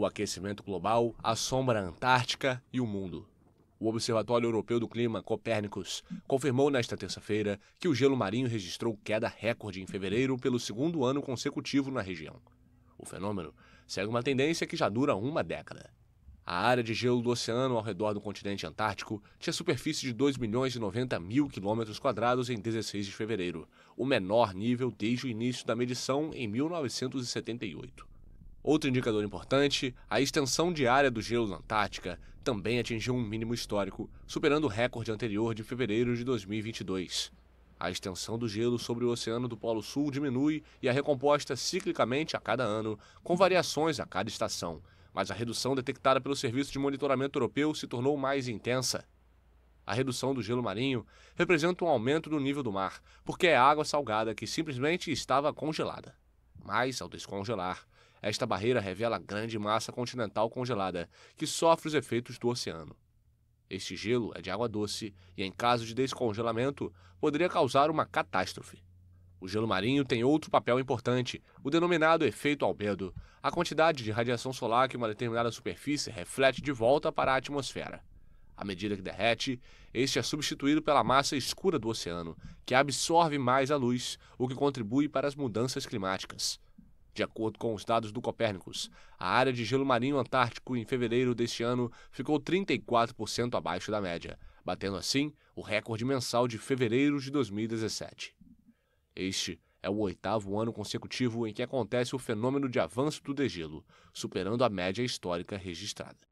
o aquecimento global, a sombra antártica e o mundo. O Observatório Europeu do Clima, Copérnicos, confirmou nesta terça-feira que o gelo marinho registrou queda recorde em fevereiro pelo segundo ano consecutivo na região. O fenômeno segue uma tendência que já dura uma década. A área de gelo do oceano ao redor do continente antártico tinha superfície de 2 milhões e 90 mil quilômetros quadrados em 16 de fevereiro, o menor nível desde o início da medição em 1978. Outro indicador importante, a extensão diária do gelo na Antártica também atingiu um mínimo histórico, superando o recorde anterior de fevereiro de 2022. A extensão do gelo sobre o oceano do Polo Sul diminui e é recomposta ciclicamente a cada ano, com variações a cada estação, mas a redução detectada pelo Serviço de Monitoramento Europeu se tornou mais intensa. A redução do gelo marinho representa um aumento do nível do mar, porque é água salgada que simplesmente estava congelada. Mas, ao descongelar, esta barreira revela a grande massa continental congelada, que sofre os efeitos do oceano. Este gelo é de água doce e, em caso de descongelamento, poderia causar uma catástrofe. O gelo marinho tem outro papel importante, o denominado efeito albedo, a quantidade de radiação solar que uma determinada superfície reflete de volta para a atmosfera. À medida que derrete, este é substituído pela massa escura do oceano, que absorve mais a luz, o que contribui para as mudanças climáticas. De acordo com os dados do Copérnicos, a área de gelo marinho antártico em fevereiro deste ano ficou 34% abaixo da média, batendo assim o recorde mensal de fevereiro de 2017. Este é o oitavo ano consecutivo em que acontece o fenômeno de avanço do degelo, superando a média histórica registrada.